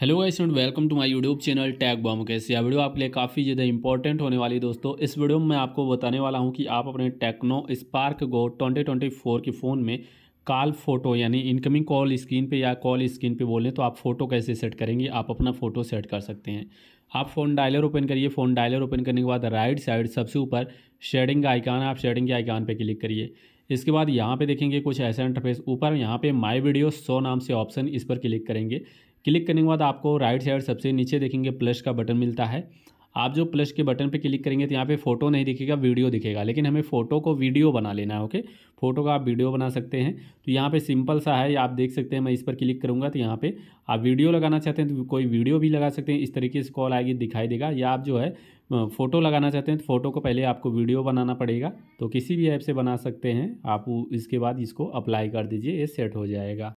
hello guys and welcome to my YouTube channel tag bomb कैसे यह video आपके लिए काफ़ी ज़्यादा इंपॉर्टेंट होने वाली दोस्तों इस वीडियो में मैं आपको बताने वाला हूं कि आप अपने टेक्नो स्पार्क गो 2024 के फ़ोन में कॉल फोटो यानी इनकमिंग कॉल स्क्रीन पे या कॉल स्क्रीन पे बोलें तो आप फोटो कैसे सेट करेंगे आप अपना फ़ोटो सेट कर सकते हैं आप फ़ोन डायलर ओपन करिए फ़ोन डायलर ओपन करने के बाद राइट साइड सबसे ऊपर शेडिंग का आइकान है आप शेडिंग के आइकान पर क्लिक करिए इसके बाद यहाँ पे देखेंगे कुछ ऐसा इंटरफेस ऊपर यहाँ पे माय वीडियो सो नाम से ऑप्शन इस पर क्लिक करेंगे क्लिक करने के बाद आपको राइट साइड सबसे नीचे देखेंगे प्लस का बटन मिलता है आप जो प्लस के बटन पे क्लिक करेंगे तो यहाँ पे फोटो नहीं दिखेगा वीडियो दिखेगा लेकिन हमें फ़ोटो को वीडियो बना लेना है ओके फोटो का आप वीडियो बना सकते हैं तो यहाँ पे सिंपल सा है आप देख सकते हैं मैं इस पर क्लिक करूँगा तो यहाँ पे आप वीडियो लगाना चाहते हैं तो कोई वीडियो भी लगा सकते हैं इस तरीके से कॉल आएगी दिखाई देगा या आप जो है फ़ोटो लगाना चाहते हैं तो फ़ोटो को पहले आपको वीडियो बनाना पड़ेगा तो किसी भी ऐप से बना सकते हैं आप इसके बाद इसको अप्लाई कर दीजिए ये सेट हो जाएगा